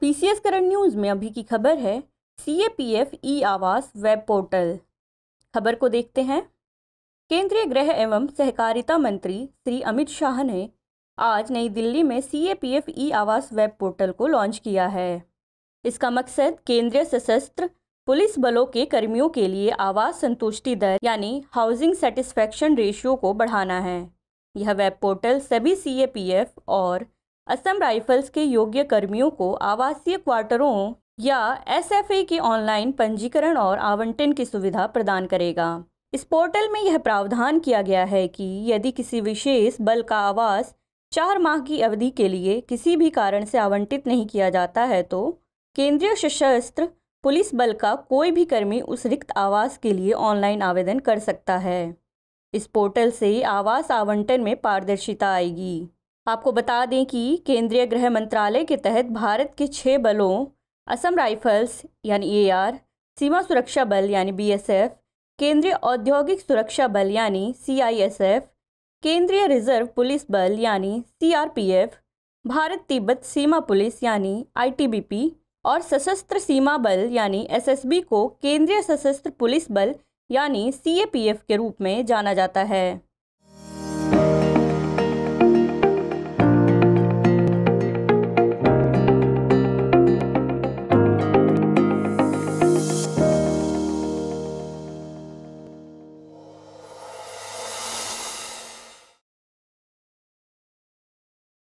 PCS current news में अभी की खबर है सी ए पी एफ ई आवास वेब पोर्टल खबर को देखते हैं केंद्रीय गृह एवं सहकारिता मंत्री श्री अमित शाह ने आज नई दिल्ली में सी ए पी एफ ई आवास वेब पोर्टल को लॉन्च किया है इसका मकसद केंद्रीय सशस्त्र पुलिस बलों के कर्मियों के लिए आवास संतुष्टि दर यानी हाउसिंग सेटिस्फेक्शन रेशियो को बढ़ाना है यह वेब पोर्टल सभी सी और असम राइफल्स के योग्य कर्मियों को आवासीय क्वार्टरों या एसएफए के ऑनलाइन पंजीकरण और आवंटन की सुविधा प्रदान करेगा इस पोर्टल में यह प्रावधान किया गया है कि यदि किसी विशेष बल का आवास चार माह की अवधि के लिए किसी भी कारण से आवंटित नहीं किया जाता है तो केंद्रीय सशस्त्र पुलिस बल का कोई भी कर्मी उस रिक्त आवास के लिए ऑनलाइन आवेदन कर सकता है इस पोर्टल से आवास आवंटन में पारदर्शिता आएगी आपको बता दें कि केंद्रीय गृह मंत्रालय के तहत भारत के छः बलों असम राइफल्स यानी ए सीमा सुरक्षा बल यानी बी केंद्रीय औद्योगिक सुरक्षा बल यानी सी केंद्रीय रिजर्व पुलिस बल यानी सी भारत तिब्बत सीमा पुलिस यानी आई और सशस्त्र सीमा बल यानी एस को केंद्रीय सशस्त्र पुलिस बल यानी सी के रूप में जाना जाता है